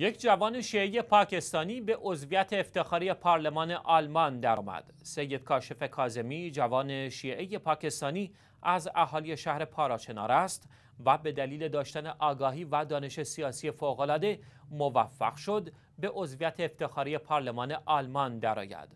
یک جوان شیعه پاکستانی به عضویت افتخاری پارلمان آلمان درآمد. سید کاشف کازمی جوان شیعه پاکستانی از اهالی شهر پاراچنار است و به دلیل داشتن آگاهی و دانش سیاسی فوق‌العاده موفق شد به عضویت افتخاری پارلمان آلمان درآید.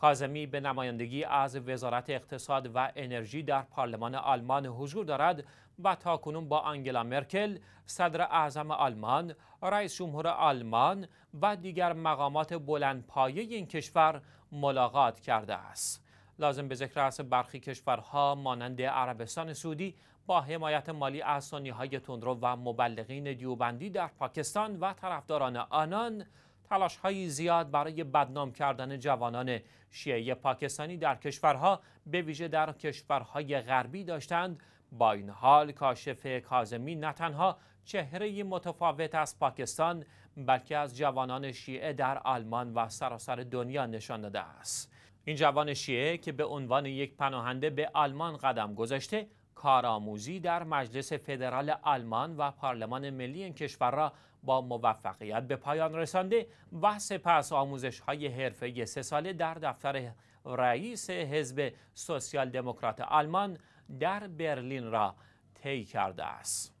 کازمی به نمایندگی از وزارت اقتصاد و انرژی در پارلمان آلمان حضور دارد و تاکنون با آنگلا مرکل، صدر اعظم آلمان، رئیس جمهور آلمان و دیگر مقامات بلندپایه این کشور ملاقات کرده است. لازم به ذکر است برخی کشورها مانند عربستان سعودی با حمایت مالی از های تندرو و مبلغین دیوبندی در پاکستان و طرفداران آنان تلاش های زیاد برای بدنام کردن جوانان شیعه پاکستانی در کشورها به ویژه در کشورهای غربی داشتند با این حال کاشف کازمی نه تنها چهره متفاوت از پاکستان بلکه از جوانان شیعه در آلمان و سراسر دنیا نشان داده است این جوان شیعه که به عنوان یک پناهنده به آلمان قدم گذاشته کارآموزی در مجلس فدرال آلمان و پارلمان ملی این کشور را با موفقیت به پایان رسانده و سپس آموزش های حرفه سه ساله در دفتر رئیس حزب سوسیال دموکرات آلمان در برلین را طی کرده است.